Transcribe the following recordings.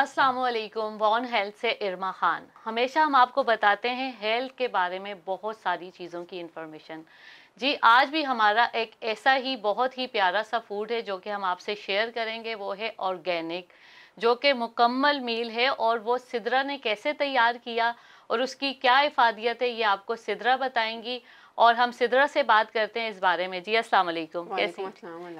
असलकुम von health से इरमा ख़ान हमेशा हम आपको बताते हैं हेल्थ के बारे में बहुत सारी चीज़ों की इन्फॉर्मेशन जी आज भी हमारा एक ऐसा ही बहुत ही प्यारा सा फूड है जो कि हम आपसे शेयर करेंगे वो है ऑर्गेनिक जो कि मुकम्मल मील है और वो सिदरा ने कैसे तैयार किया और उसकी क्या इफ़ादियत है ये आपको सिदरा बताएंगी और हम सिदरा से बात करते हैं इस बारे में जी अस्सलाम वालेकुम कैसी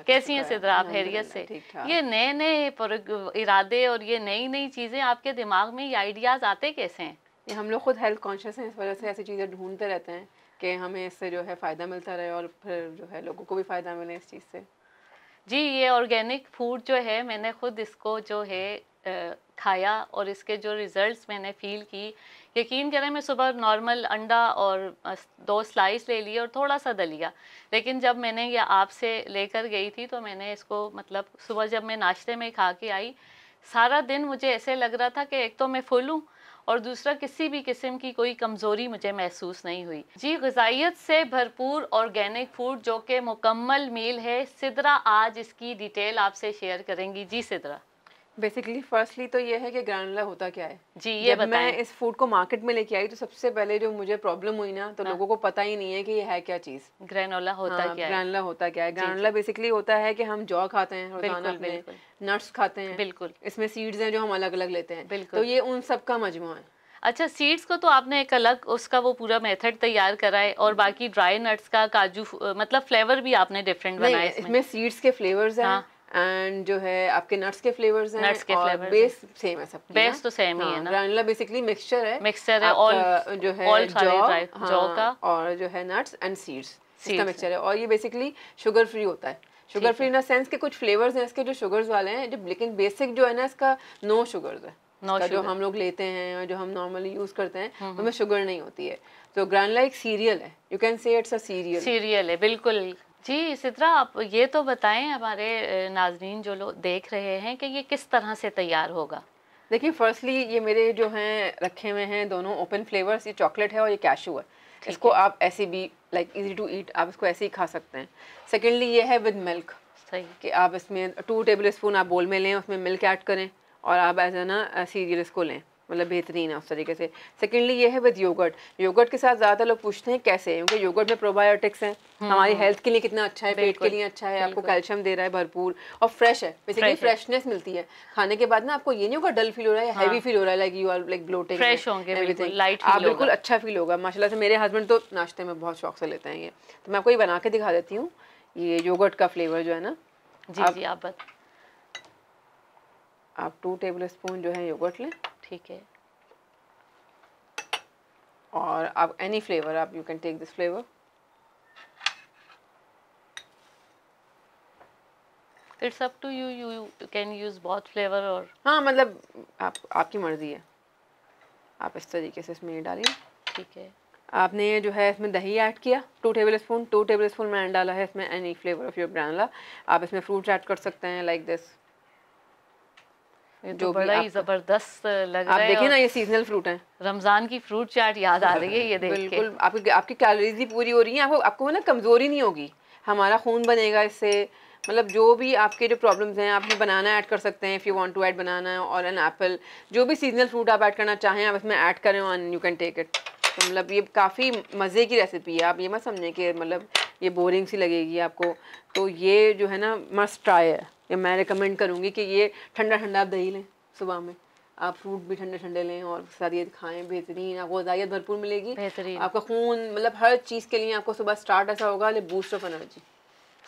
कैसी हैं सिदरा आप हैरियत से ये नए नए इरादे और ये नई नई चीज़ें आपके दिमाग में ये आइडियाज़ आते कैसे हैं ये हम लोग खुद हेल्थ कॉन्शियस हैं इस वजह से ऐसी चीज़ें ढूंढते रहते हैं कि हमें इससे जो है फ़ायदा मिलता रहे और फिर जो है लोगों को भी फ़ायदा मिले इस चीज़ से जी ये ऑर्गेनिक फूड जो है मैंने खुद इसको जो है खाया और इसके जो रिज़ल्ट्स मैंने फ़ील की यकीन करें मैं सुबह नॉर्मल अंडा और दो स्लाइस ले लिए और थोड़ा सा दलिया लेकिन जब मैंने ये आपसे लेकर गई थी तो मैंने इसको मतलब सुबह जब मैं नाश्ते में खा के आई सारा दिन मुझे ऐसे लग रहा था कि एक तो मैं फुल हूँ और दूसरा किसी भी किस्म की कोई कमज़ोरी मुझे महसूस नहीं हुई जी गजाइत से भरपूर ऑर्गेनिक फूड जो कि मुकम्मल मील है सिदरा आज इसकी डिटेल आपसे शेयर करेंगी जी सिदरा बेसिकली फर्स्टली तो ये है कि ग्रैनुलर होता क्या है जी ये जब मैं इस फूड को मार्केट में लेके आई तो सबसे पहले जो मुझे प्रॉब्लम हुई ना तो हाँ। लोगों को पता ही नहीं है कि ये है क्या चीज ग्रैनोला होता हाँ, क्या ग्रैनोला होता क्या है ग्रैनोला बेसिकली होता है कि हम जौ खाते हैं नट्स खाते हैं बिल्कुल इसमें सीड्स हैं जो हम अलग अलग लेते हैं बिल्कुल तो ये उन सब का मजमु है अच्छा सीड्स को तो आपने एक अलग उसका वो पूरा मेथड तैयार करा है और बाकी ड्राई नट्स का काजू मतलब फ्लेवर भी आपने डिफरेंट बनाया इसमें सीड्स के फ्लेवर्स हैं हाँ। एंड जो है आपके नट्स के फ्लेवर्स हैं नट्स के और बेस सेम है सब बेस तो सेम ही है हाँ, ना ग्रानुला बेसिकली मिक्सचर है मिक्सचर है ऑल uh, जो है जौ जौ हाँ, का और जो है नट्स एंड सीड्स इसका मिक्सचर है और ये बेसिकली शुगर फ्री होता है शुगर फ्री ना सेंस के कुछ फ्लेवर्स हैं इसके जो शुगर्स वाले हैं जो लेकिन बेसिक जो है ना इसका नो शुगर्स है No जो हम लोग लेते हैं और जो हम नॉर्मली यूज करते हैं हम्म, उनमें शुगर हम्म। नहीं होती है तो ग्रानला एक सीरियल है you can say it's a cereal cereal है बिल्कुल जी सिद्रा आप ये तो बताएं हमारे नाजरीन जो लोग देख रहे हैं कि ये किस तरह से तैयार होगा देखिए फर्स्टली ये मेरे जो हैं रखे हुए हैं दोनों ओपन फ्लेवर्स ये चॉकलेट है और ये कैशू है इसको आप ऐसे भी लाइक इजी टू ईट आप इसको ऐसे ही खा सकते हैं सेकेंडली ये है विद मिल्क सही कि आप इसमें टू टेबल स्पून आप बोल में लें उसमें मिल्क ऐड करें और आप एज ना सीरियल इसको लें मतलब बेहतरीन है उस तरीके से सेकेंडली ये है विद योगर्ट योगर्ट के साथ ज़्यादा लोग पूछते हैं कैसे क्योंकि योगर्ट में प्रोबायोटिक्स हैं हम्म। हमारी हेल्थ के लिए कितना अच्छा है पेट के लिए अच्छा है आपको कैल्शियम दे रहा है भरपूर और फ्रेश है बेसिकली फ्रेशनेस मिलती है खाने के बाद ना आपको ये नहीं होगा डल फील हो रहा है हैवी हाँ। फील हो रहा है like you are like bloating fresh होंगे लाइट आप बिल्कुल अच्छा फील होगा माशाल्लाह से मेरे हस्बैंड तो नाश्ते में बहुत शौक से लेते हैं ये तो मैं आपको ये बना के दिखा देती हूँ ये योगर्ट का फ्लेवर जो है ना जी आप, जी आप आप टू टेबल स्पून जो है योगर्ट लें ठीक है और आप एनी फ्लेवर आप you can take this flavour it's up to you you can use बहुत फ्लेवर और हाँ मतलब आप आपकी मर्जी है आप इस तरीके से इसमें ये डालिए ठीक है आपने जो है इसमें दही ऐड किया two table spoon two table spoon मैंने डाला है इसमें any flavour of your granola आप इसमें फ्रूट्स ऐड कर सकते हैं लाइक दिस जो तो बड़ा ही जबरदस्त लग रहा है आप देखिए ना ये सीजनल फ्रूट है रमजान की फ्रूट चाट याद आ रही है ये देख बिल्कुल आपकी आपकी कैलोरीज भी पूरी हो रही है आपको आपको ना कमजोरी नहीं होगी हमारा खून बनेगा इससे मतलब जो भी आपके जो प्रॉब्लम्स हैं आप बनाना ऐड कर सकते हैं if you want to add banana और एन एप्पल जो भी सीजनल फ्रूट आप ऐड करना चाहें आप इसमें ऐड करें यू कैन टेक इट तो मतलब ये काफ़ी मज़े की रेसिपी है आप ये मत समझें कि मतलब ये बोरिंग सी लगेगी आपको तो ये जो है ना मस्ट ट्राई है ये मैं रिकमेंड करूँगी कि ये ठंडा ठंडा आप दही लें सुबह में आप फ्रूट भी ठंडे ठंडे लें और सारी ये खाएं बेहतरीन आपको गजाइत भरपूर मिलेगी बेहतरीन आपका खून मतलब हर चीज़ के लिए आपको सुबह स्टार्ट ऐसा होगा बूस्ट ऑफ एनर्जी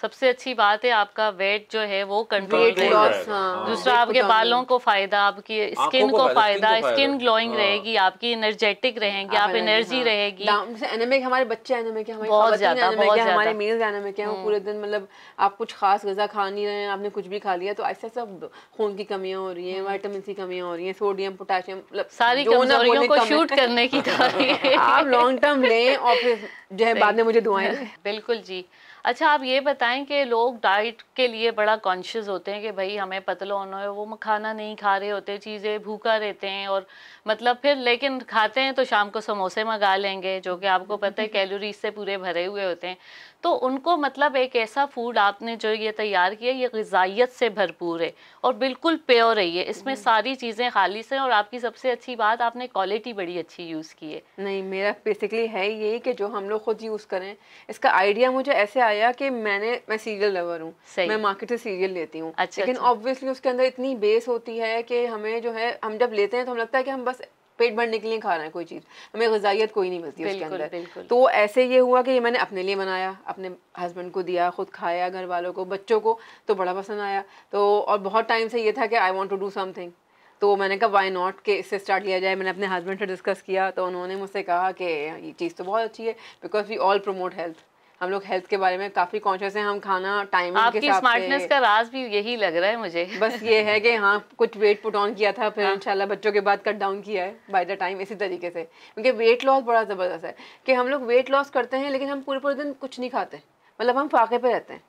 सबसे अच्छी बात है आपका वेट जो है वो कंट्रोल हाँ। दूसरा आपके बालों को फायदा आपकी स्किन को, फायदा स्किन ग्लोइंग हाँ। रहेगी आपकी एनर्जेटिक रहेगी आप एनर्जी हाँ। रहेगी एनेमिक हमारे बच्चे एनेमिक है बहुत ज्यादा हमारे एनेमिक है हम्म। पूरे दिन मतलब आप कुछ खास गजा खा नहीं रहे आपने कुछ भी खा लिया तो ऐसा सब खून की कमियां हो रही है वाइटामिन सी कमियां हो रही है सोडियम पोटेशियम मतलब सारी कमजोरियों को शूट करने की आप लॉन्ग टर्म लें और फिर जो है बाद में मुझे दुआएं बिल्कुल जी अच्छा आप ये बताएं बताएं कि लोग डाइट के लिए बड़ा कॉन्शियस होते हैं कि भाई हमें पतला होना है वो खाना नहीं खा रहे होते चीज़ें भूखा रहते हैं और मतलब फिर लेकिन खाते हैं तो शाम को समोसे मंगा लेंगे जो कि आपको पता है कैलोरीज से पूरे भरे हुए होते हैं तो उनको मतलब एक ऐसा फूड आपने जो ये तैयार किया ये गजाइत से भरपूर है और बिल्कुल प्योर है ये इसमें सारी चीज़ें खालिश हैं और आपकी सबसे अच्छी बात आपने क्वालिटी बड़ी अच्छी यूज़ की है नहीं मेरा बेसिकली है यही कि जो हम लोग खुद यूज़ करें इसका आइडिया मुझे ऐसे आया कि मैंने मैं सीरियल लवर हूँ मैं मार्केट से सीरियल लेती हूँ अच्छा, लेकिन ऑब्वियसली अच्छा। उसके अंदर इतनी बेस होती है कि हमें जो है हम जब लेते हैं तो हम लगता है कि हम बस पेट भरने के लिए खा रहे हैं कोई चीज़ हमें गजाइत कोई नहीं मिलती उसके अंदर तो ऐसे ये हुआ कि ये मैंने अपने लिए बनाया अपने हस्बैंड को दिया खुद खाया घर वालों को बच्चों को तो बड़ा पसंद आया तो और बहुत टाइम से ये था कि I want to do something तो मैंने कहा वाई नॉट के इससे स्टार्ट लिया जाए मैंने अपने हस्बैंड से डिस्कस किया तो उन्होंने मुझसे कहा कि ये चीज़ तो बहुत अच्छी है because we all promote health हम लोग हेल्थ के बारे में काफी कॉन्शियस हैं हम खाना टाइम आपकी स्मार्टनेस का राज भी यही लग रहा है मुझे बस ये है कि हाँ कुछ वेट पुट ऑन किया था फिर हाँ। इंशाल्लाह बच्चों के बाद कट डाउन किया है बाय द टाइम इसी तरीके से क्योंकि वेट लॉस बड़ा ज़बरदस्त है कि हम लोग वेट लॉस करते हैं लेकिन हम पूरे पूरे दिन कुछ नहीं खाते मतलब हम फाके पे रहते हैं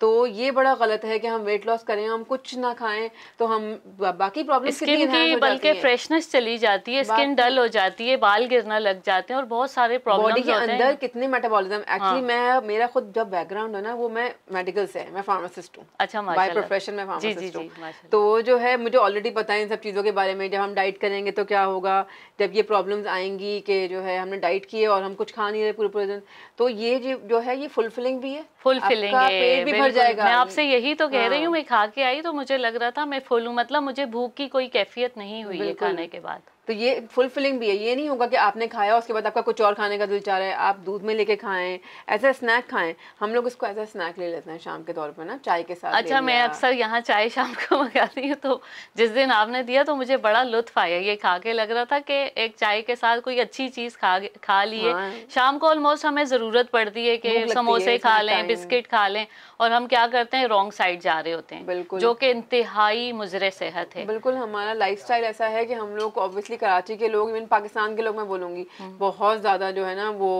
तो ये बड़ा गलत है कि हम वेट लॉस करें हम कुछ ना खाएं तो हम बाकी प्रॉब्लम स्किन की बल्कि फ्रेशनेस चली जाती है स्किन डल हो जाती है बाल गिरना लग जाते हैं और बहुत सारे प्रॉब्लम बॉडी के अंदर कितने मेटाबॉलिज्म एक्चुअली मैं मेरा खुद जब बैकग्राउंड है ना वो मैं मेडिकल से है मैं फार्मासिस्ट हूँ अच्छा बाई प्रोफेशन में फार्मासिस्ट हूँ तो जो है मुझे ऑलरेडी पता है इन सब चीज़ों के बारे में जब हम डाइट करेंगे तो क्या होगा जब ये प्रॉब्लम्स आएंगी कि जो है हमने डाइट की है और हम कुछ खा नहीं रहे पूरे पूरे दिन तो ये जो है ये फुलफिलिंग भी है फुलफिलिंग पेट भी भर जाएगा मैं आपसे यही तो कह रही हूँ हाँ। मैं खा के आई तो मुझे लग रहा था मैं फूलू मतलब मुझे भूख की कोई कैफियत नहीं हुई है खाने के बाद तो ये फुलफिलिंग भी है ये नहीं होगा कि आपने खाया उसके बाद आपका कुछ और खाने का दिल चाह रहा है आप दूध में लेके खाएं एज स्नैक खाएं हम लोग इसको एज ए स्नैक ले लेते हैं शाम के तौर पर ना चाय के साथ अच्छा मैं अक्सर यहाँ चाय शाम को मंगाती हूँ तो जिस दिन आपने दिया तो मुझे बड़ा लुत्फ आया ये खा के लग रहा था कि एक चाय के साथ कोई अच्छी चीज़ खा खा लिए हाँ। शाम को ऑलमोस्ट हमें ज़रूरत पड़ती है कि समोसे खा लें बिस्किट खा लें और हम क्या करते हैं रॉन्ग साइड जा रहे होते हैं बिल्कुल जो कि इंतहाई मुजरे सेहत है बिल्कुल हमारा लाइफ ऐसा है कि हम लोग ऑब्वियसली कराची के लोग इवन पाकिस्तान के लोग मैं बोलूँगी हम्म। बहुत ज़्यादा जो है ना वो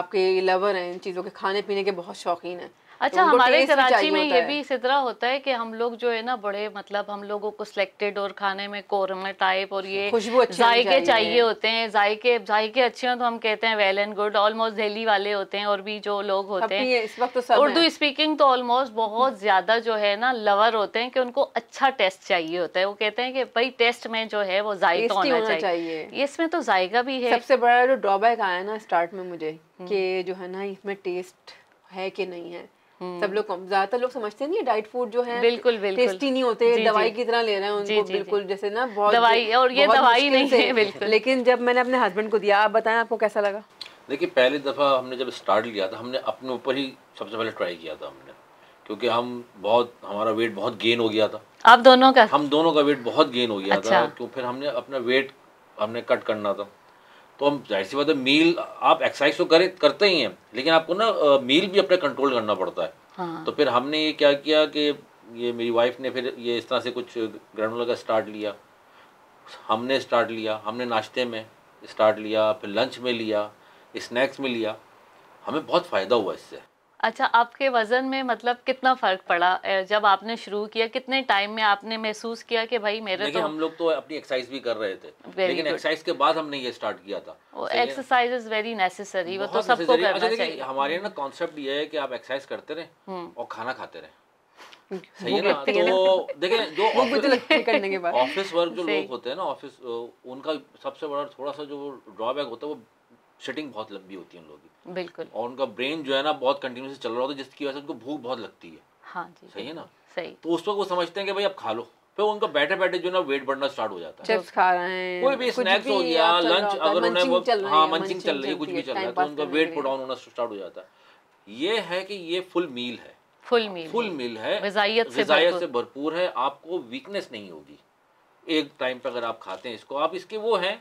आपके लवर हैं इन चीज़ों के खाने पीने के बहुत शौकीन हैं अच्छा तो हमारे कराची में ये भी इसी तरह होता है कि हम लोग जो है ना बड़े मतलब हम लोगों को सिलेक्टेड और खाने में कोरमा टाइप और ये जायके चाहिए होते हैं जायके जायके अच्छे हों तो हम कहते हैं well and good almost Delhi वाले होते हैं और भी जो लोग होते हैं तो उर्दू स्पीकिंग तो ऑलमोस्ट बहुत ज्यादा जो है ना लवर होते हैं कि उनको अच्छा टेस्ट चाहिए होता है वो कहते हैं कि भाई टेस्ट में जो है वो जायका होना चाहिए इसमें तो जायका भी है सबसे बड़ा जो ड्रॉबैक आया ना स्टार्ट में मुझे हम्म। कि जो है ना इसमें टेस्ट है कि नहीं है सब लोग ज्यादातर लोग समझते नहीं डाइट फूड जो है बिल्कुल बिल्कुल टेस्टी नहीं होते जी, दवाई की तरह ले रहे हैं उनको जी, बिल्कुल जैसे ना बहुत दवाई और ये दवाई नहीं है बिल्कुल लेकिन जब मैंने अपने हस्बैंड को दिया आप बताएं आपको कैसा लगा देखिए पहली दफ़ा हमने जब स्टार्ट लिया था हमने अपने ऊपर ही सबसे पहले ट्राई किया था हमने क्योंकि हम बहुत हमारा वेट बहुत गेन हो गया था आप दोनों का हम दोनों का वेट बहुत गेन हो गया अच्छा। था तो फिर हमने अपना वेट हमने कट करना था तो हम जाहिर सी बात है मील आप एक्सरसाइज तो करे करते ही हैं लेकिन आपको ना मील भी अपना कंट्रोल करना पड़ता है हाँ। तो फिर हमने ये क्या किया कि ये मेरी वाइफ ने फिर ये इस तरह से कुछ ग्रेनुलर का स्टार्ट लिया हमने स्टार्ट लिया हमने नाश्ते में स्टार्ट लिया फिर लंच में लिया स्नैक्स में लिया हमें बहुत फ़ायदा हुआ इससे अच्छा आपके वज़न में मतलब कितना फ़र्क पड़ा जब आपने शुरू किया कितने टाइम में आपने महसूस किया कि भाई मेरे तो हम लोग तो अपनी एक्सरसाइज भी कर रहे थे लेकिन एक्सरसाइज के बाद हमने ये स्टार्ट किया था एक्सरसाइज इज़ वेरी नेसेसरी वो तो सबको करना अच्छा, चाहिए हमारे ना कॉन्सेप्ट ये है कि आप एक्सरसाइज करते रहे हम्म। और खाना खाते रहे सही है ना तो देखे जो ऑफिस वर्क तो जो लोग होते हैं ना ऑफिस उनका सबसे बड़ा थोड़ा सा जो ड्रॉबैक होता है वो शटिंग बहुत लंबी होती है उन लोगों की बिल्कुल और उनका ब्रेन जो है ना बहुत कंटिन्यूसली चल रहा होता है जिसकी वजह से उनको भूख बहुत लगती है हाँ जी सही है ना सही तो उस वक्त वो समझते हैं कि भाई अब खा लो फिर उनका बैठे बैठे जो ना वेट बढ़ना स्टार्ट हो जाता है चिप्स खा रहे हैं कोई भी स्नैक्स हो गया लंच अगर उन्हें वो हाँ मंचिंग चल रही है कुछ भी चल रहा है तो उनका वेट डाउन होना स्टार्ट हो जाता है ये है कि ये फुल मील है फुल मील फुल मील है गजायत से भरपूर है आपको वीकनेस नहीं होगी एक टाइम पर अगर आप खाते हैं इसको आप इसके वो हैं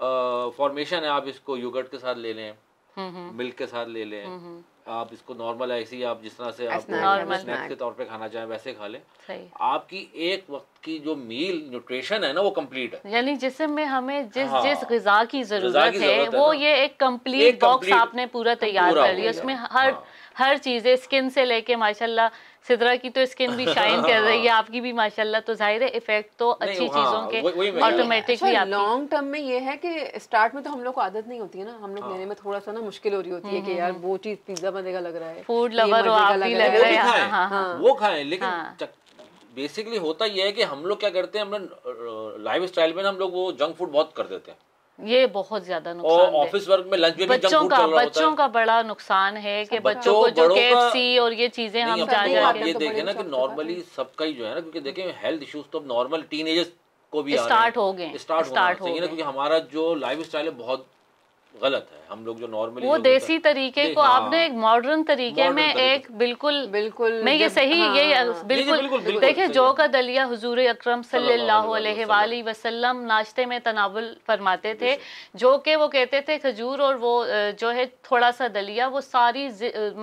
फॉर्मेशन है आप इसको युगट के साथ ले लें मिल्क हम्म, हम्म। के साथ ले लें हम्म, आप इसको नॉर्मल ऐसी आप जिस तरह से आप स्नैक्स के तौर पे खाना चाहें वैसे खा लें आपकी एक वक्त की जो मील न्यूट्रिशन है ना वो कंप्लीट है यानी जिसम में हमें जिस हाँ, जिस गजा की जरूरत है, है वो ये एक कंप्लीट बॉक्स आपने पूरा तैयार कर लिया उसमें हर हाँ। हर चीजें स्किन से लेके माशाल्लाह सिदरा की तो स्किन भी शाइन कर रही है आपकी भी माशाल्लाह तो जाहिर है इफेक्ट तो अच्छी चीजों के ऑटोमेटिकली लॉन्ग टर्म में ये है कि स्टार्ट में तो हम लोग को आदत नहीं होती है ना हम लोग हाँ। लेने में थोड़ा सा ना मुश्किल हो रही होती है हम्म, कि हम्म, यार हम्म। वो चीज पिज्जा बनेगा लग रहा है फूड लवर आप भी लग रहा है वो खाए हाँ, हाँ, लेकिन बेसिकली होता यह है कि हम लोग क्या करते हैं हम लोग लाइफ स्टाइल में हम लोग वो जंक फूड बहुत कर देते हैं ये बहुत ज्यादा नुकसान ऑफिस वर्क में लंच में बच्चों का बच्चों का बड़ा नुकसान है कि अच्छा, बच्चों को जो केएफसी और ये चीजें हम जा जा के देखे ना कि नॉर्मली सबका ही जो है ना क्योंकि देखे हेल्थ इश्यूज तो नॉर्मल टीन को भी स्टार्ट हो गए स्टार्ट हो गए ना क्योंकि हमारा जो लाइफ स्टाइल है बहुत गलत है हम लोग जो नॉर्मली वो देसी तरीके को आपने हाँ। एक मॉडर्न तरीके में एक बिल्कुल बिल्कुल मैं ये सही हाँ, ये बिल्कुल देखिए जो का दलिया हुजूर अक्रम सल्लल्लाहु वसल्लम नाश्ते में तनावल फरमाते थे जो के वो कहते थे खजूर और वो जो है थोड़ा सा दलिया वो सारी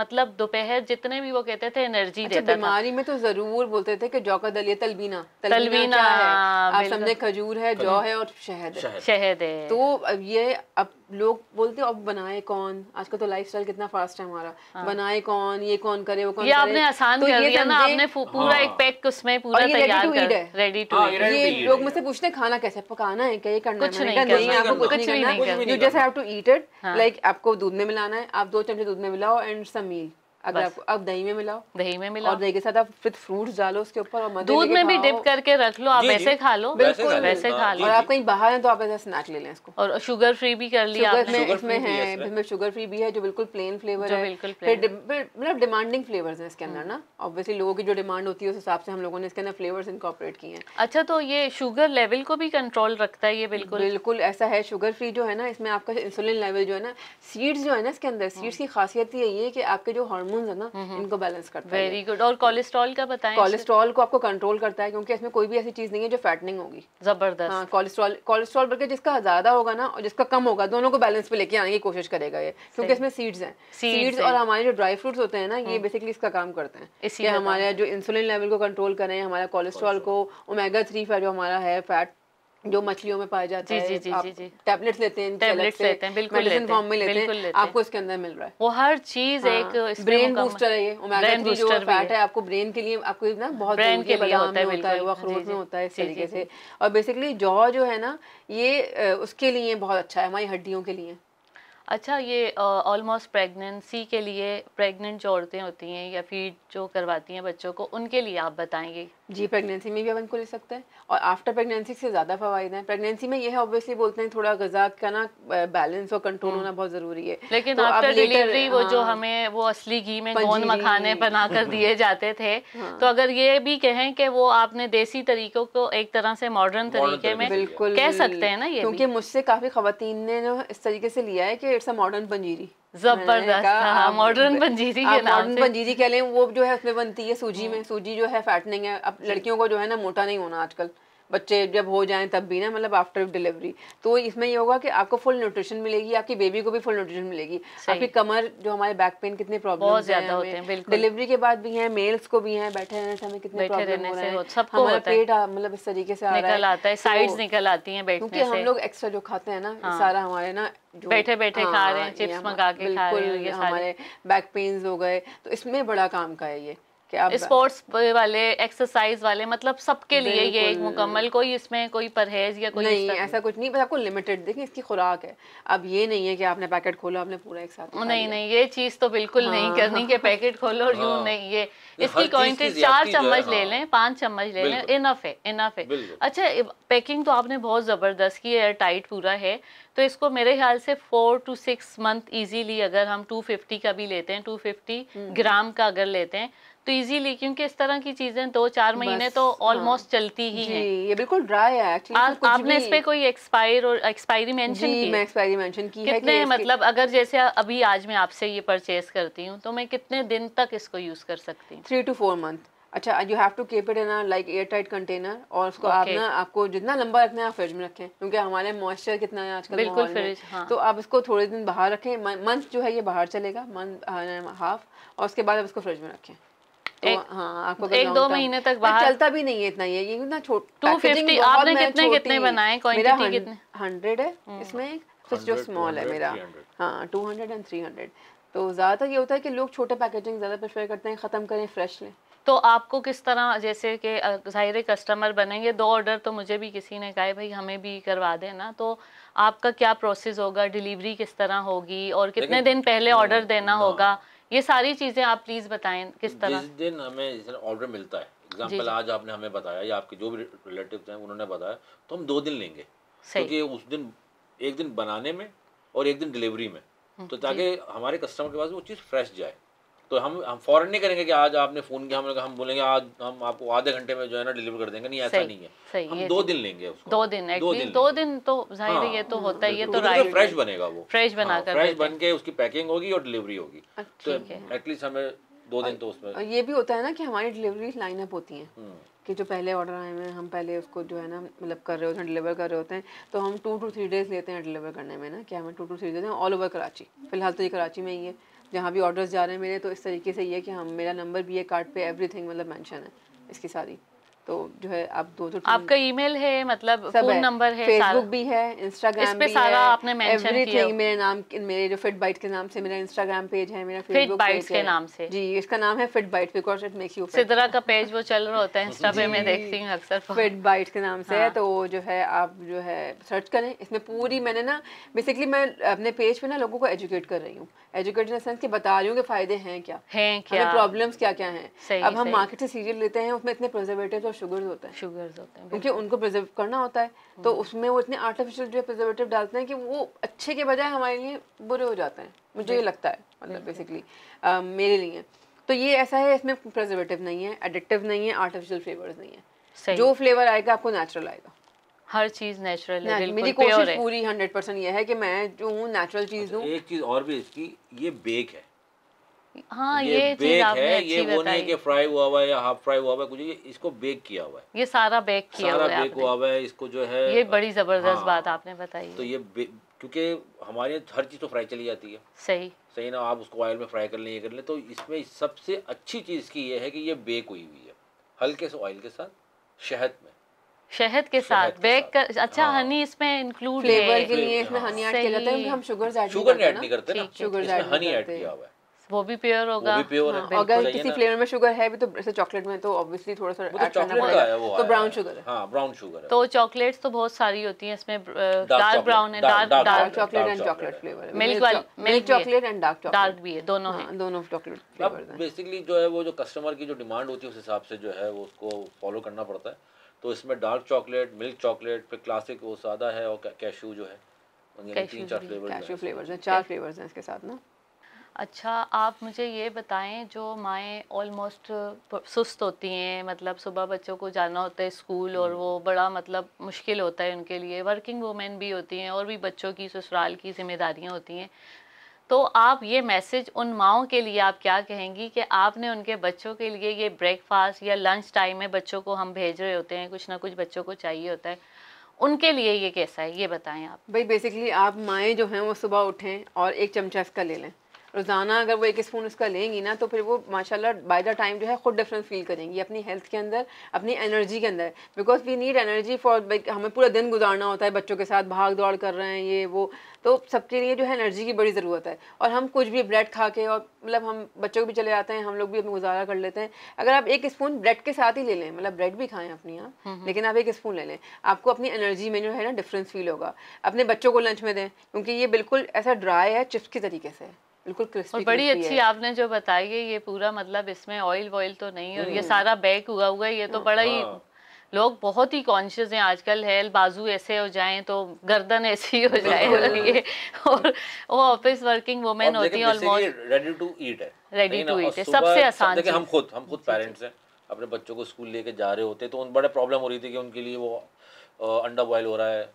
मतलब दोपहर जितने भी वो कहते थे एनर्जी अच्छा, देता बीमारी में तो जरूर बोलते थे कि जौ का दलिया तलबीना तलबीना खजूर है जो है और शहद शहद है तो ये अब लोग बोलते अब बनाए कौन आजकल तो लाइफ स्टाइल कितना फास्ट है हमारा हाँ। बनाए कौन ये कौन करे वो कौन ये आपने आसान तो कर दिया ना आपने पूरा हाँ। एक पैक उसमें पूरा तैयार कर रेडी टू ईट ये लोग मुझसे पूछते हैं खाना कैसे पकाना है क्या ये करना कुछ नहीं करना आपको कुछ नहीं करना you just have to eat it like आपको दूध में मिलाना है आप दो चमचे दूध में मिलाओ एंड सम मील अगर आप, आप दही में मिलाओ दही में मिलाओ और दही के साथ आप विद फ्रूट्स डालो उसके ऊपर और दूध में भी डिप करके रख लो आप ऐसे खा लो बिल्कुल वैसे खा लो हाँ, और आप कहीं बाहर हैं तो आप ऐसे स्नैक ले लें इसको और शुगर फ्री भी कर लिया इसमें है इसमें शुगर फ्री भी है जो बिल्कुल प्लेन फ्लेवर है मतलब डिमांडिंग फ्लेवर है इसके अंदर हम्म। ना ऑब्वियसली लोगों की जो डिमांड होती है उस हिसाब से हम लोगों ने इसके अंदर फ्लेवर इनकॉपरेट किए हैं अच्छा तो ये शुगर लेवल को भी कंट्रोल रखता है ये बिल्कुल बिल्कुल ऐसा है शुगर फ्री जो है ना इसमें आपका इंसुलिन लेवल जो है ना सीड्स जो है ना इसके अंदर सीड्स हाँ। की खासियत ये है कि आपके जो हॉर्मोन हार्मोन्स है ना इनको बैलेंस करता है वेरी गुड और कोलेस्ट्रॉल का बताएं कोलेस्ट्रॉल को आपको कंट्रोल करता है क्योंकि इसमें कोई भी ऐसी चीज नहीं है जो फैटनिंग होगी जबरदस्त हाँ कोलेस्ट्रॉल कोलेस्ट्रॉल बल्कि जिसका ज्यादा होगा ना और जिसका कम होगा दोनों को बैलेंस पे लेके आने की कोशिश करेगा ये क्योंकि इसमें सीड्स हैं सीड्स और हमारे जो ड्राई फ्रूट्स होते हैं ना ये बेसिकली हम्म। इसका काम करते हैं इसलिए हमारे जो इंसुलिन लेवल को कंट्रोल करें हमारा कोलेस्ट्रॉल को ओमेगा थ्री फैट जो हमारा है फैट जो मछलियों में पाया जाता जी, है जी, जी, जी, टैबलेट्स लेते हैं टैबलेट लेते हैं बिल्कुल लेते फॉर्म में लेते हैं आपको इसके अंदर मिल रहा है वो हर चीज हाँ, एक ब्रेन बूस्टर है ये ब्रेन जो फैट है आपको ब्रेन के लिए आपको ना बहुत ब्रेन के लिए होता है वो अखरोट में होता है इस तरीके से और बेसिकली जॉ जो है ना ये उसके लिए बहुत अच्छा है हमारी हड्डियों के लिए अच्छा ये ऑलमोस्ट प्रेगनेंसी के लिए प्रेगनेंट जो औरतें होती हैं या फीड जो करवाती हैं बच्चों को उनके लिए आप बताएंगे जी प्रेगनेंसी में भी आप इनको ले सकते हैं और आफ्टर प्रेगनेंसी से ज़्यादा फ़वाद हैं प्रेगनेंसी में यह है ऑब्वियसली बोलते हैं थोड़ा गजा का ना बैलेंस और कंट्रोल हम्म। होना बहुत ज़रूरी है लेकिन तो आफ्टर डिलीवरी वो हाँ, जो हमें वो असली घी में गोंद मखाने बना कर दिए जाते थे हाँ। तो अगर ये भी कहें कि वो आपने देसी तरीकों को एक तरह से मॉडर्न तरीके में कह सकते हैं ना ये क्योंकि मुझसे काफ़ी खवतिन ने इस तरीके से लिया है कि इट्स अ मॉडर्न पंजीरी जबरदस्त मॉडर्न हाँ, पंजीरी के नाम मॉडर्न पंजीरी कह लें वो जो है उसमें बनती है सूजी में हम्म। सूजी जो है फैटनिंग है अब लड़कियों को जो है ना मोटा नहीं होना आजकल बच्चे जब हो जाएं तब भी ना मतलब आफ्टर डिलीवरी तो इसमें ये होगा कि आपको फुल न्यूट्रिशन मिलेगी आपकी बेबी को भी फुल न्यूट्रिशन मिलेगी आपकी कमर जो हमारे बैक पेन कितने प्रॉब्लम ज्यादा होते हैं डिलीवरी के बाद भी है मेल्स को भी है बैठे रहने से हमें कितने प्रॉब्लम हमारा पेट मतलब इस तरीके से निकल आता है साइड तो निकल आती है क्योंकि हम लोग एक्स्ट्रा जो खाते हैं ना हाँ। सारा हमारे ना बैठे बैठे खा रहे हैं चिप्स हाँ, मंगा के खा रहे हैं हमारे बैक पेन्स हो गए तो इसमें बड़ा काम का है ये स्पोर्ट्स वाले एक्सरसाइज वाले मतलब सबके लिए ये एक मुकम्मल कोई इसमें कोई परहेज या कोई नहीं ऐसा कुछ नहीं बस आपको लिमिटेड देखिए इसकी खुराक है अब ये नहीं है कि आपने पैकेट खोला आपने पूरा एक साथ नहीं नहीं ये चीज तो बिल्कुल हाँ।, हाँ। नहीं करनी कि पैकेट खोलो और यूं नहीं ये इसकी क्वान्टिटी चार चम्मच ले हाँ। लें पाँच चम्मच ले लें इनफ है इनफ है अच्छा पैकिंग तो आपने बहुत ज़बरदस्त की एयर टाइट पूरा है तो इसको मेरे ख्याल से four to six month easily अगर हम 250 का भी लेते हैं 250 ग्राम हम्म। का अगर लेते हैं तो इजीली क्योंकि इस तरह की चीजें दो चार महीने तो ऑलमोस्ट हाँ, चलती ही है ये बिल्कुल ड्राई है एक्चुअली आप, तो आपने इस पे कोई एक्सपायर और एक्सपायरी मेंशन की मैं एक्सपायरी मेंशन की कितने है मतलब अगर जैसे अभी आज मैं आपसे ये परचेज करती हूँ तो मैं कितने दिन तक इसको यूज कर सकती हूँ थ्री टू फोर मंथ अच्छा you have to keep it in like air tight container और उसको okay. आप ना आपको जितना लंबा रखना है आप फ्रिज में रखें क्योंकि हमारे मॉइस्चर कितना है आजकल बिल्कुल फ्रिज हाँ. तो आप इसको थोड़े दिन बाहर रखें मंथ जो है ये बाहर चलेगा मंथ हाफ uh, और उसके बाद आप इसको फ्रिज में रखें तो हाँ, एक, दो महीने तक बाहर चलता भी नहीं है इतना ये ना टू फिफ्टी आपने कितने कितने बनाए कितने हंड्रेड है हम्म। इसमें फिर जो स्मॉल है मेरा हाँ two hundred and three hundred तो ज़्यादातर ये होता है कि लोग छोटे पैकेजिंग ज़्यादा प्रेफर करते हैं ख़त्म करें फ्रेश लें तो आपको किस तरह जैसे कि ज़ाहिर कस्टमर बनेंगे दो ऑर्डर तो मुझे भी किसी ने कहा भाई हमें भी करवा देना तो आपका क्या प्रोसेस होगा डिलीवरी किस तरह होगी और कितने दिन पहले ऑर्डर हाँ, देना हाँ। होगा ये सारी चीजें आप प्लीज बताएं किस तरह जिस दिन हमें ऑर्डर मिलता है एग्जाम्पल आज आपने हमें बताया या आपके जो भी रिलेटिव हैं उन्होंने बताया तो हम दो दिन लेंगे क्योंकि उस दिन एक दिन बनाने में और एक दिन डिलीवरी में हम्म, तो ताकि हमारे कस्टमर के पास वो चीज़ फ्रेश जाए तो हम हम फ़ौरन नहीं करेंगे कि आज आपने फ़ोन किया हम हम बोलेंगे आज हम आपको आधे घंटे में जो है ना डिलीवर कर देंगे नहीं ऐसा नहीं है हम दो तो दिन लेंगे उसको दो दिन दो दिन दो दिन तो जाहिर है हाँ, ये तो होता ही है ये तो फ्रेश बनेगा वो फ्रेश बनाकर फ्रेश बन के उसकी पैकिंग होगी और डिलीवरी होगी तो एटलीस्ट हमें दो दिन तो उसमें ये भी होता है ना कि हमारी डिलीवरी लाइन अप होती है हम्म। कि जो पहले ऑर्डर आए हैं हम पहले उसको जो है ना मतलब कर रहे होते हैं डिलीवर कर रहे होते हैं तो हम टू टू थ्री डेज लेते हैं डिलीवर करने में ना कि हमें two to three days all over Karachi फिलहाल तो ये कराची में ही है जहाँ भी ऑर्डर्स जा रहे हैं मेरे तो इस तरीके से ये कि हम मेरा नंबर भी है कार्ड पे एवरीथिंग मतलब मेंशन है इसकी सारी तो जो है आप दो दो आपका ईमेल है मतलब फोन नंबर है फेसबुक भी है इंस्टाग्राम पे सारा आपने मेंशन किया मेरे नाम मेरे जो फिट बाइट के नाम से मेरा इंस्टाग्राम पेज है मेरा फेसबुक पेज के नाम से जी इसका नाम है fit bite because it makes you Sidra का पेज वो चल रहा होता है इंस्टा पे मैं देखती हूँ अक्सर फिट बाइट के नाम से है हाँ। तो जो है आप जो है सर्च करें इसमें पूरी मैंने ना बेसिकली मैं अपने पेज पे ना लोगों को एजुकेट कर रही हूँ एजुकेट इन सेंस की बता रही हूँ कि फायदे हैं क्या है क्या प्रॉब्लम क्या क्या है अब हम मार्केट से सीरियल लेते हैं उसमें इतने प्रिजर्वेटिव और शुगर्स होते हैं शुगर्स होते हैं क्योंकि उनको प्रिजर्व करना होता है तो हम्म। उसमें वो इतने आर्टिफिशियल जो प्रिजर्वेटिव डालते हैं कि वो अच्छे के बजाय हमारे लिए बुरे हो जाते हैं मुझे ये लगता है मतलब बेसिकली मेरे लिए तो ये ऐसा है इसमें प्रिजर्वेटिव नहीं है एडिक्टिव नहीं है आर्टिफिशियल फ्लेवर्स नहीं है जो फ्लेवर आएगा आपको नेचुरल आएगा हर चीज नेचुरल है हाँ मेरी कोशिश पूरी हंड्रेड परसेंट ये है कि मैं जो हूँ नेचुरल चीज अच्छा, हूँ एक चीज और भी इसकी ये बेक है हाँ ये, ये बेक है ये वो नहीं कि फ्राई हुआ हुआ है या हाफ फ्राई हुआ हुआ है कुछ ये इसको बेक किया हुआ है ये सारा बेक किया सारा हुआ बेक हुआ हुआ है इसको जो है ये बड़ी हाँ। जबरदस्त हाँ, बात आपने बताई तो ये क्योंकि हमारे हर चीज़ तो फ्राई चली जाती है सही सही ना आप उसको ऑयल में फ्राई कर लें ये कर लें तो इसमें सबसे अच्छी चीज़ की ये है कि ये बेक हुई हुई है हल्के से ऑयल के साथ शहद में शहद के साथ बेक कर अच्छा हाँ। हनी इसमें इंक्लूड फ्लेवर के लिए इसमें हनी ऐड किया जाता है हम शुगर ऐड शुगर ऐड नहीं करते ना शुगर ऐड हनी ऐड किया हुआ है वो भी प्योर होगा वो भी हाँ, है अगर किसी फ्लेवर में शुगर है भी तो जैसे चॉकलेट में तो ऑब्वियसली थोड़ा सा ऐड तो करना पड़ेगा तो ब्राउन शुगर है हां ब्राउन शुगर है तो चॉकलेट्स तो बहुत सारी होती है इसमें डार्क ब्राउन है dark dark chocolate and chocolate flavour milk वाली milk chocolate and dark chocolate dark भी है दोनों हाँ, हैं दोनों चॉकलेट फ्लेवर बेसिकली जो है वो जो कस्टमर की जो डिमांड होती है उस हिसाब से जो है वो उसको फॉलो करना पड़ता है तो इसमें डार्क चॉकलेट मिल्क चॉकलेट फिर क्लासिक वो सादा है और कैशू जो है तीन चार फ्लेवर्स हैं चार फ्लेवर्स हैं इसके साथ ना अच्छा आप मुझे ये बताएं जो माएँ ऑलमोस्ट सुस्त होती हैं मतलब सुबह बच्चों को जाना होता है स्कूल और हम्म। वो बड़ा मतलब मुश्किल होता है उनके लिए वर्किंग वूमेन भी होती हैं और भी बच्चों की ससुराल की जिम्मेदारियाँ होती हैं तो आप ये मैसेज उन माओ के लिए आप क्या कहेंगी कि आपने उनके बच्चों के लिए ये ब्रेकफास्ट या लंच टाइम में बच्चों को हम भेज रहे होते हैं कुछ ना कुछ बच्चों को चाहिए होता है उनके लिए ये कैसा है ये बताएं आप भाई बेसिकली आप माएँ जो हैं वो सुबह उठें और एक चमचा इसका ले लें रोज़ाना अगर वो एक स्पून उसका लेंगी ना तो फिर वो माशाल्लाह बाय द टाइम जो है खुद डिफरेंस फील करेंगी अपनी हेल्थ के अंदर अपनी एनर्जी के अंदर because we need energy for हमें पूरा दिन गुजारना होता है बच्चों के साथ भाग दौड़ कर रहे हैं ये वो तो सबके लिए जो है एनर्जी की बड़ी ज़रूरत है और हम कुछ भी ब्रेड खा के और मतलब हम बच्चों को भी चले जाते हैं हम लोग भी अपना गुजारा कर लेते हैं अगर आप एक स्पून ब्रेड के साथ ही ले लें मतलब ब्रेड भी खाएँ अपनी आप हम्म, हम्म। लेकिन आप एक स्पून ले लें आपको अपनी एनर्जी में जो है ना डिफरेंस फील होगा अपने बच्चों को लंच में दें क्योंकि ये बिल्कुल ऐसा ड्राई है चिप्स के तरीके से बिल्कुल क्रिस्पी और बड़ी अच्छी आपने जो बताई है ये पूरा मतलब इसमें ऑयल वॉयल तो नहीं और ये हम्म। सारा बैक हुआ हुआ है ये तो बड़ा ही हाँ। लोग बहुत ही कॉन्शियस हैं आजकल हेल बाजू ऐसे हो जाए तो गर्दन ऐसी हो जाए और ये और वो ऑफिस वर्किंग वुमेन होती है ऑलमोस्ट रेडी टू ईट है रेडी टू ईट है सबसे आसान देखिए हम खुद हम खुद पेरेंट्स हैं अपने बच्चों को स्कूल लेके जा रहे होते तो उन बड़े प्रॉब्लम हो रही थी कि उनके लिए वो अंडा बॉयल हो रहा है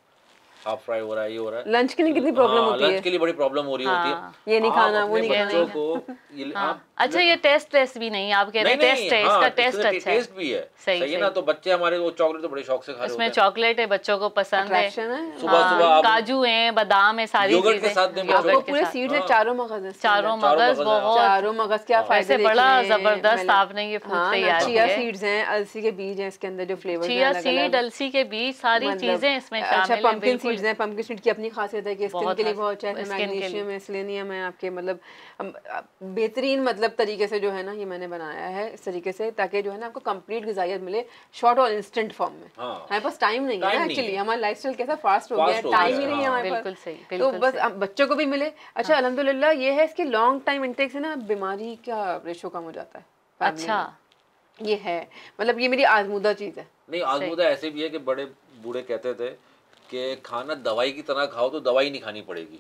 हाफ फ्राई हो रहा है ये हो रहा है लंच के लिए कितनी प्रॉब्लम हाँ, होती है लंच के लिए बड़ी प्रॉब्लम हो रही होती है हाँ, ये नहीं खाना वो नहीं खाना बच्चों को ये हाँ, आप अच्छा ये टेस्ट टेस्ट भी नहीं आप कह रहे हैं टेस्ट अच्छा है इसका टेस्ट अच्छा है टेस्ट भी है सही है ना तो बच्चे हमारे वो चॉकलेट तो बड़े शौक से खा रहे इसमें चॉकलेट है बच्चों को पसंद है सुबह सुबह काजू है बादाम है सारी चीजें के साथ आपको पूरे सीड से चारों मगज है चारों मगज बहुत चारों मगज क्या फायदे बड़ा जबरदस्त आपने ये फ्रूट तैयार किया सीड्स हैं अलसी के बीज हैं इसके अंदर जो फ्लेवर चिया सीड अलसी के बीज सारी मतलब, चीजें इसमें अच्छा, शामिल है सीड्स हैं पम्पकिन सीड की अपनी खासियत है कि स्किन के लिए बहुत अच्छा है मैग्नीशियम है सेलेनियम है आपके मतलब बेहतरीन मतलब तरीके से जो है ना ये मैंने बनाया है इस तरीके से ताकि जो है ना आपको कंप्लीट गजाइत मिले शॉर्ट और इंस्टेंट फॉर्म में हाँ। हमारे पास टाइम नहीं है एक्चुअली हमारा लाइफ कैसा फास्ट हो गया टाइम ही नहीं है हमारे पास तो बस बच्चों को भी मिले अच्छा हाँ। अलहमदुल्ला ये है इसके लॉन्ग टाइम इंटेक से ना बीमारी का रेशो कम हो जाता है अच्छा ये है मतलब ये मेरी आजमुदा चीज़ है नहीं आजमुदा ऐसे भी है कि बड़े बूढ़े कहते थे कि खाना दवाई की तरह खाओ तो दवाई नहीं खानी पड़ेगी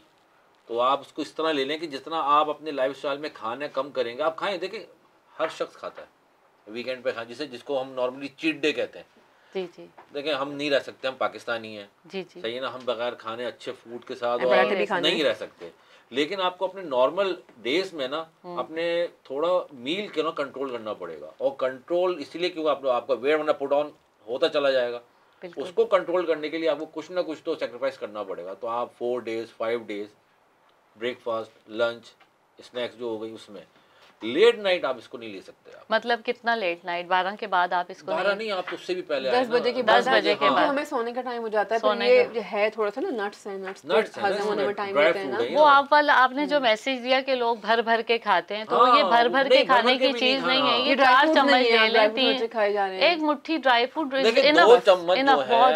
तो आप उसको इस तरह ले लें कि जितना आप अपने लाइफ स्टाइल में खाना कम करेंगे आप खाएं देखें हर शख्स खाता है वीकेंड पे खा जिसे जिसको हम नॉर्मली चीट डे कहते हैं जी जी देखें हम नहीं रह सकते हम पाकिस्तानी हैं जी जी सही है ना हम बगैर खाने अच्छे फूड के साथ और नहीं रह सकते लेकिन आपको अपने नॉर्मल डेज में ना हम्म। अपने थोड़ा मील के ना कंट्रोल करना पड़ेगा और कंट्रोल इसलिए क्योंकि आप आपका वेट वरना पुट ऑन होता चला जाएगा उसको कंट्रोल करने के लिए आपको कुछ ना कुछ तो सेक्रीफाइस करना पड़ेगा तो आप four days five days breakfast lunch snacks जो हो गई उसमें लेट नाइट आप इसको नहीं ले सकते आप मतलब कितना लेट नाइट बारह के बाद आप इसको बारह नहीं नहीं आप उससे भी पहले दस बजे के दस बजे हाँ। के बाद हमें सोने का टाइम हो जाता है तो ये है थोड़ा सा ना नट्स हैं नट्स नट्स हजम होने में टाइम लगता है ना वो तो। आप वाला आपने जो मैसेज हम्म। दिया कि लोग भर भर के खाते हैं तो ये हाँ, भर भर के खाने की चीज नहीं है हाँ। ये चार चम्मच ले लेती है एक मुट्ठी ड्राई फ्रूट बहुत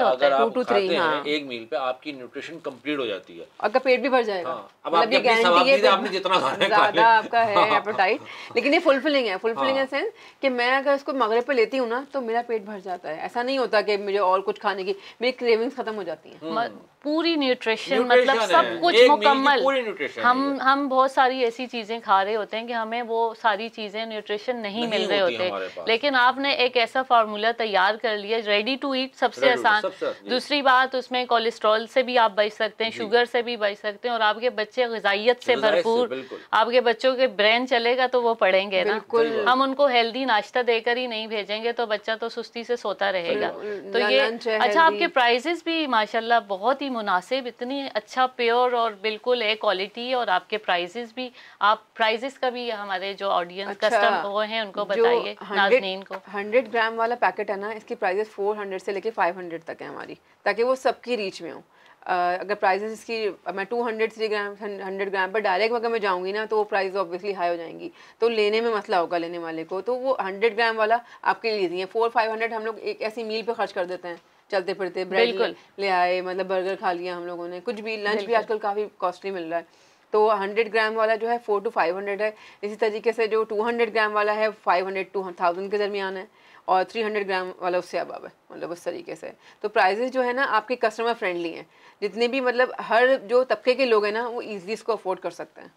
होता है टू थ्री एक मील पे आपकी न्यूट्रिशन कंप्लीट हो जाती है आपका पेट भी भर जाएगा अब मतलब आपकी सवाल आपने जितना खाना है आपका है एपेटाइट लेकिन ये फुलफिलिंग है फुलफिलिंग हाँ। सेंस कि मैं अगर इसको मगरब पे लेती हूँ ना तो मेरा पेट भर जाता है ऐसा नहीं होता कि मुझे और कुछ खाने की मेरी क्रेविंग्स खत्म हो जाती हैं हम्म। पूरी न्यूट्रिशन मतलब सब कुछ मुकम्मल हम हम बहुत सारी ऐसी चीज़ें खा रहे होते हैं कि हमें वो सारी चीज़ें न्यूट्रिशन नहीं, नहीं मिल रहे होते लेकिन आपने एक ऐसा फार्मूला तैयार कर लिया रेडी टू ईट सबसे आसान दूसरी बात उसमें कोलेस्ट्रॉल से भी आप बच सकते हैं शुगर से भी बच सकते हैं और आपके बच्चे गजाइत से भरपूर आपके बच्चों के ब्रेन चलेगा तो तो वो पढ़ेंगे ना हम उनको हेल्दी नाश्ता देकर ही नहीं भेजेंगे तो बच्चा तो सुस्ती से सोता रहेगा तो ये अच्छा आपके प्राइजेस भी माशाल्लाह बहुत ही मुनासिब इतनी अच्छा प्योर और बिल्कुल ए क्वालिटी और आपके प्राइजेस भी आप प्राइजेस का भी हमारे जो ऑडियंस कस्टम अच्छा। वो है उनको बताइए नाजनीन को हंड्रेड ग्राम वाला पैकेट है ना इसकी प्राइजेस फोर से लेके फाइव तक है हमारी ताकि वो सबकी रीच में हो अगर प्राइजेस इसकी मैं two hundred three gram hundred gram पर डायरेक्ट अगर मैं जाऊँगी ना तो वो प्राइस ऑब्वियसली हाई हो जाएंगी तो लेने में मसला होगा लेने वाले को तो वो हंड्रेड ग्राम वाला आपके लिए दिए फोर फाइव हंड्रेड हम लोग एक ऐसी मील पर खर्च कर देते हैं चलते फिरते ब्रेड ले आए मतलब बर्गर खा लिया हम लोगों ने कुछ भी लंच भी आजकल काफ़ी कॉस्टली मिल रहा है तो 100 ग्राम वाला जो है फोर टू फाइव हंड्रेड है इसी तरीके से जो 200 ग्राम वाला है फाइव हंड्रेड टू थाउजेंड के दरमियान है और 300 ग्राम वाला उससे अब है मतलब उस तरीके से तो प्राइजेज़ जो है ना आपके कस्टमर फ्रेंडली हैं जितने भी मतलब हर जो तबके के लोग हैं ना वो ईजिली इसको अफोर्ड कर सकते हैं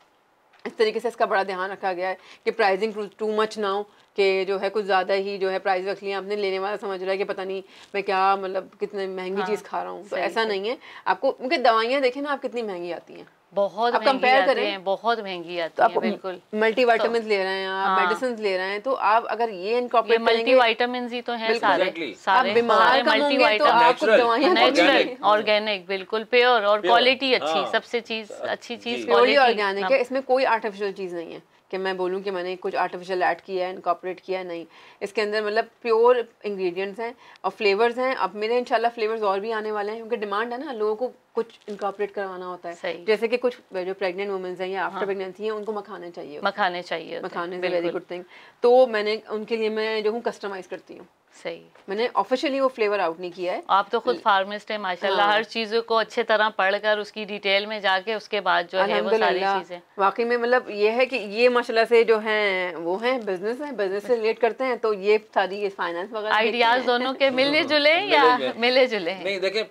इस तरीके से इसका बड़ा ध्यान रखा गया है कि प्राइजिंग टू मच ना हो कि जो है कुछ ज़्यादा ही जो है प्राइस रख लिया आपने लेने वाला समझ रहा है कि पता नहीं मैं क्या मतलब कितने महंगी हाँ, चीज़ खा रहा हूँ तो ऐसा नहीं है आपको उनके दवाइयाँ देखें ना आप कितनी महंगी आती हैं बहुत आप कंपेयर करें बहुत महंगी तो आती तो है बिल्कुल मल्टी वाइटामिन तो, ले रहे हैं आप मेडिसिन हाँ। ले रहे हैं तो आप अगर ये इनकॉपरेट मल्टी वाइटामिन ही तो हैं सारे सारे आप बीमार कम होंगे तो आपको दवाइयां नेचुरल ऑर्गेनिक बिल्कुल प्योर और क्वालिटी अच्छी हाँ। सबसे चीज अच्छी चीज क्वालिटी ऑर्गेनिक है हाँ। इसमें कोई आर्टिफिशियल चीज नहीं है કે મે બોલુ કે મેને કુછ આર્ટિફિશિયલ એડ કિયા હે ઇન્કોર્પોરેટ કિયા નહીં ઇસકે અંદર મતલબ પ્યોર ઇંગ્રીડિયન્ટ્સ હે ઓર ફ્લેવર્સ હે અબ મેરે ઇન્શાઅલ્લા ફ્લેવર્સ ઓર ભી આને વાલે હે ક્યોકી ડિમાન્ડ હે ના લોગો કો કુછ ઇન્કોર્પોરેટ કરवाना હોતા હે જેસે કે કુછ જે પ્રેગ્નન્ટ વુમેન્સ હે યે આફટર પ્રેગ્નન્ટ થી હે ઉનકો મખાને ચાહીએ મખાને ચાહીએ મખાને વેરી ગુડ થિંગ તો મેને ઉનકે લિયે મે જો હું કસ્ટમાઇઝ કરતી હું सही मैंने ऑफिशियली वो फ्लेवर आउट नहीं किया है आप तो खुद फार्मिस्ट है माशाल्लाह हाँ। हर चीज़ को अच्छे तरह पढ़कर उसकी डिटेल में जाके उसके बाद जो है वो सारी चीज़ें वाकई में मतलब ये है कि ये माशाल्लाह से जो हैं वो हैं बिजनेस है बिजनेस से रिलेट करते हैं तो ये सारी ये फाइनेंस वगैरह आइडियाज दोनों के मिले जुले या मिले जुले नहीं देखे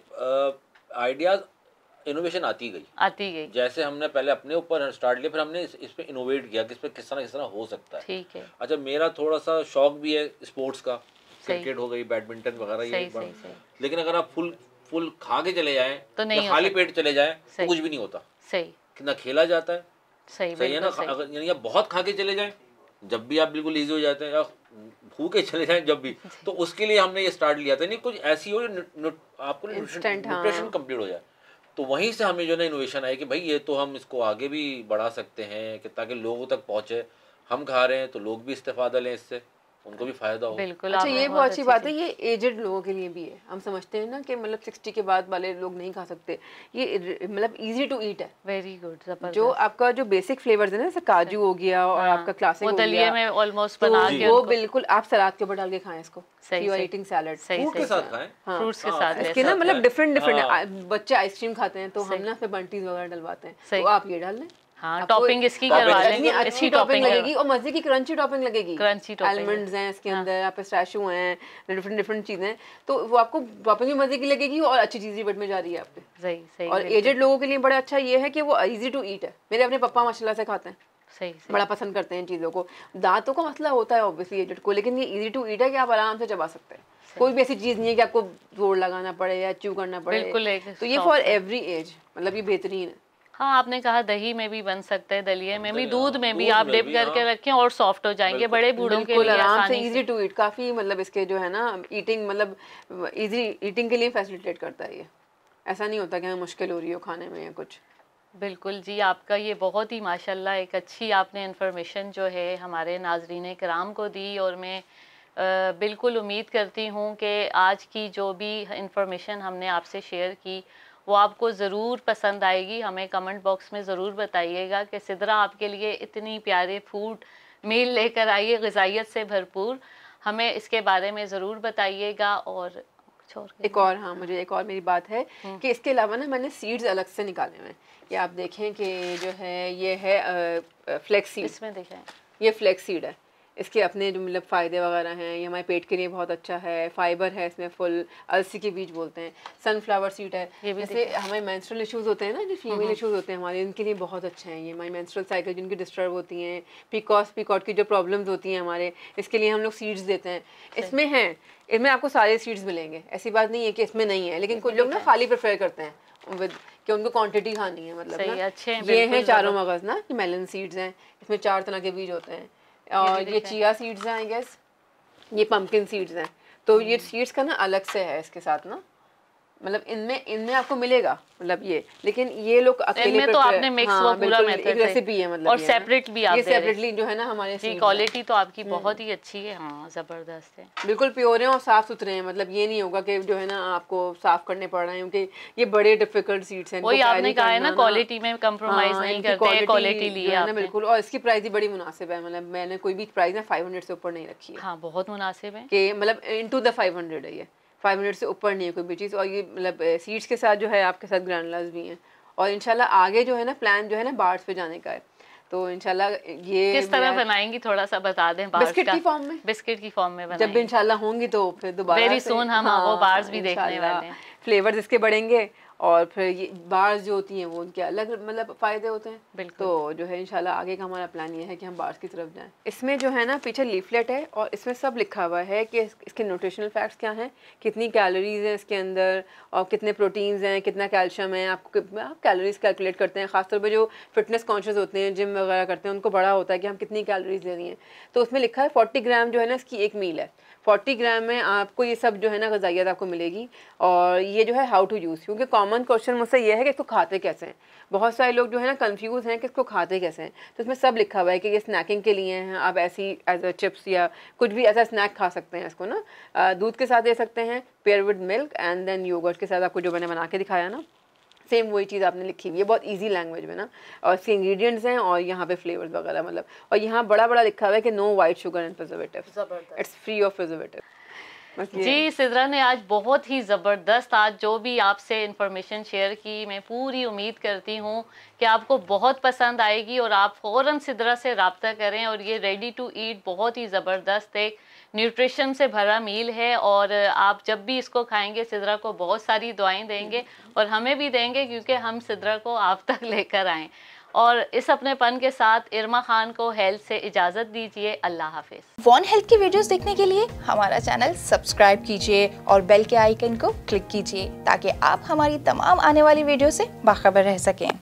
आइडियाज इनोवेशन आती गई आती गई जैसे हमने पहले अपने ऊपर स्टार्ट लिया फिर हमने इस, इस पे इनोवेट किया इस पे किस तरह किस तरह हो सकता है ठीक है अच्छा मेरा थोड़ा सा शौक भी है स्पोर्ट्स का क्रिकेट हो गई बैडमिंटन वगैरह ये लेकिन अगर आप फुल फुल खा के चले जाए तो नहीं खाली पेट चले जाए तो कुछ भी नहीं होता सही ना खेला जाता है सही सही है ना अगर यानी बहुत खा के चले जाए जब भी आप बिल्कुल ईजी हो जाते हैं या भूखे चले जाएं जब भी तो उसके लिए हमने ये स्टार्ट लिया था नहीं कुछ ऐसी हो जो आपको न्यूट्रिशन कंप्लीट हाँ। हो जाए तो वहीं से हमें जो ना इनोवेशन आई कि भाई ये तो हम इसको आगे भी बढ़ा सकते हैं कि ताकि लोगों तक पहुंचे हम खा रहे हैं तो लोग भी इस्तेफादा लें इससे उनको भी फायदा हो बिल्कुल अच्छा ये बहुत अच्छी बात है ये एजेड लोगों के लिए भी है हम समझते हैं ना कि मतलब सिक्सटी के बाद वाले लोग नहीं खा सकते ये मतलब इजी टू ईट है वेरी गुड जो आपका जो बेसिक फ्लेवर है ना जैसे काजू हो गया और हाँ। आपका क्लासिक हो गया में ऑलमोस्ट तो बना के वो बिल्कुल आप सलाद के ऊपर डाल के खाएं इसको you are eating salad fruits के हाँ। हाँ, साथ इसके ना मतलब डिफरेंट डिफरेंट बच्चे आइसक्रीम खाते हैं तो हम ना फिर बंटीज वगैरह डलवाते हैं तो आप ये डाल लें टॉपिंग हाँ, इसकी करवा लेंगे अच्छी टॉपिंग लगेगी और मजे की क्रंची टॉपिंग लगेगी क्रंची एलमंड्स हैं इसके हाँ। अंदर आप पिस्टैशो हैं डिफरेंट डिफरेंट चीजें तो वो आपको टॉपिंग भी मजे की लगेगी और अच्छी चीज भी पेट में जा रही है आपके सही सही और एजेड लोगों के लिए बड़ा अच्छा ये है कि वो इजी टू ईट है मेरे अपने पप्पा माशाला से खाते हैं सही, सही बड़ा पसंद करते हैं इन चीज़ों को दांतों का मसला होता है ऑब्वियसली एजेड को लेकिन ये इजी टू ईट है कि आप आराम से चबा सकते हैं कोई भी ऐसी चीज़ नहीं है कि आपको जोर लगाना पड़े या च्यू करना पड़े बिल्कुल तो ये फॉर एवरी एज मतलब ये बेहतरीन है हाँ आपने कहा दही में भी बन सकते हैं दलिये में भी दूध में भी आप डिप करके हाँ। रखें और सॉफ्ट हो जाएंगे बड़े बूढ़ों के लिए आराम से इजी टू ईट काफी मतलब इसके जो है ना ईटिंग मतलब इजी ईटिंग के लिए फैसिलिटेट करता है ये ऐसा नहीं होता कि हमें मुश्किल हो रही हो खाने में या कुछ बिल्कुल जी आपका ये बहुत ही माशाल्लाह एक अच्छी आपने इन्फॉर्मेशन जो है हमारे नाजरीन कराम को दी और मैं आ, बिल्कुल उम्मीद करती हूँ कि आज की जो भी इन्फॉर्मेशन हमने आपसे शेयर की वो आपको ज़रूर पसंद आएगी हमें कमेंट बॉक्स में ज़रूर बताइएगा कि सिदरा आपके लिए इतनी प्यारे फूड मील लेकर आइए गजाइत से भरपूर हमें इसके बारे में ज़रूर बताइएगा और एक और हाँ मुझे एक और मेरी बात है हम्म। कि इसके अलावा ना मैंने सीड्स अलग से निकाले हुए हैं कि आप देखें कि जो है ये है फ्लैक्स में इसमें देखें ये फ्लैक्स सीड है इसके अपने जो मतलब फ़ायदे वगैरह हैं ये हमारे पेट के लिए बहुत अच्छा है फाइबर है इसमें फुल अलसी के बीज बोलते हैं सनफ्लावर सीड है जैसे हमारे मैंस्ट्रल इश्यूज होते हैं ना जो फीमेल इश्यूज होते हैं हमारे उनके लिए बहुत अच्छे हैं ये हमारी मैंस्ट्रल साइकिल जिनकी डिस्टर्ब होती हैं पिकॉस पिकॉट की जो प्रॉब्लम्स होती हैं हमारे इसके लिए हम लोग सीड्स देते हैं इसमें हैं इसमें आपको सारे सीड्स मिलेंगे ऐसी बात नहीं है कि इसमें नहीं है लेकिन कुछ लोग ना खाली प्रेफर करते हैं विद कि उनको क्वान्टिटी खानी है मतलब ये हैं चारों मतलब मगज़ ना कि मेलन सीड्स हैं इसमें चार तरह के बीज होते हैं और ये, चिया सीड्स हैं आई गेस ये पम्पकिन सीड्स हैं तो ये सीड्स हम्म। का ना अलग से है इसके साथ ना मतलब इनमें इनमें आपको मिलेगा मतलब ये लेकिन ये लोग तो अकेले तो आपने मिक्स हाँ, पूरा एक रेसिपी है मतलब और सेपरेट भी आप ये सेपरेटली जो है ना हमारे जी क्वालिटी तो आपकी हम्म। बहुत ही अच्छी है हाँ जबरदस्त है बिल्कुल प्योर है और साफ सुथरे हैं मतलब ये नहीं होगा कि जो है ना आपको साफ करने पड़ रहे हैं क्योंकि ये बड़े डिफिकल्ट सीट्स हैं वही आपने कहा है ना क्वालिटी में कम्प्रोमाइज हाँ, नहीं करते क्वालिटी ली है बिल्कुल और इसकी प्राइस भी बड़ी मुनासिब है मतलब मैंने कोई भी प्राइस ना फाइव से ऊपर नहीं रखी है हाँ, बहुत मुनासिब है मतलब इन टू द फाइव है ये फाइव मिनट से ऊपर नहीं है कोई भी चीज़ और ये मतलब सीड्स के साथ जो है आपके साथ ग्रानलाज भी हैं और इंशाल्लाह आगे जो है ना प्लान जो है ना बार्स पे जाने का है तो इंशाल्लाह ये किस तरह बनाएंगी थोड़ा सा बता दें बिस्किट की फॉर्म में बिस्किट की फॉर्म में जब इनशाला होंगी तो फिर दोबारा वेरी सोन हम हाँ, वो बार्स भी हाँ, देखने वाले हैं फ्लेवर्स इसके बढ़ेंगे और फिर ये बार्स जो होती हैं वो उनके अलग मतलब फ़ायदे होते हैं बिल्कुल तो जो है इंशाल्लाह आगे का हमारा प्लान ये है कि हम बार्स की तरफ जाएं इसमें जो है ना पीछे लीफलेट है और इसमें सब लिखा हुआ है कि इसके न्यूट्रिशनल फैक्ट्स क्या हैं कितनी कैलोरीज हैं इसके अंदर और कितने प्रोटीन्स हैं कितना कैल्शियम है आपको आप कैलोरीज कैलकुलेट करते हैं ख़ासतौर पर जो फिटनेस कॉन्शियस होते हैं जिम वगैरह करते हैं उनको बड़ा होता है कि हम कितनी कैलोरीज ले रही हैं तो उसमें लिखा है फोर्टी ग्राम जो है ना इसकी एक मील है फोर्टी ग्राम में आपको ये सब जो है ना गजाइत आपको मिलेगी और ये जो है हाउ टू यूज़ क्योंकि कॉमन क्वेश्चन मुझसे ये है कि इसको खाते कैसे हैं बहुत सारे लोग जो है ना कंफ्यूज हैं कि इसको खाते कैसे हैं तो इसमें सब लिखा हुआ है कि ये स्नैकिंग के लिए हैं आप ऐसी एज अ चिप्स या कुछ भी ऐसा स्नैक खा सकते हैं इसको ना दूध के साथ दे सकते हैं pair with milk and then yogurt के साथ आपको जो मैंने बना के दिखाया ना सेम वही चीज़ आपने लिखी हुई है बहुत इजी लैंग्वेज में ना और इसके इंग्रेडिएंट्स हैं और यहाँ पे फ्लेवर्स वगैरह मतलब और यहाँ बड़ा बड़ा लिखा हुआ है कि no white sugar and preservative it's free of preservative जी सिद्रा ने आज बहुत ही ज़बरदस्त आज जो भी आपसे इन्फॉर्मेशन शेयर की मैं पूरी उम्मीद करती हूँ कि आपको बहुत पसंद आएगी और आप फ़ौर सिद्रा से रबता करें और ये रेडी टू ईट बहुत ही ज़बरदस्त एक न्यूट्रिशन से भरा मील है और आप जब भी इसको खाएंगे सिदरा को बहुत सारी दुआएं देंगे और हमें भी देंगे क्योंकि हम सिदरा को आप तक लेकर आएँ और इस अपने पन के साथ इरमा खान को हेल्थ से इजाज़त दीजिए अल्लाह हाफिज वॉन हेल्थ की वीडियोस देखने के लिए हमारा चैनल सब्सक्राइब कीजिए और बेल के आइकन को क्लिक कीजिए ताकि आप हमारी तमाम आने वाली वीडियो से बाखबर रह सकें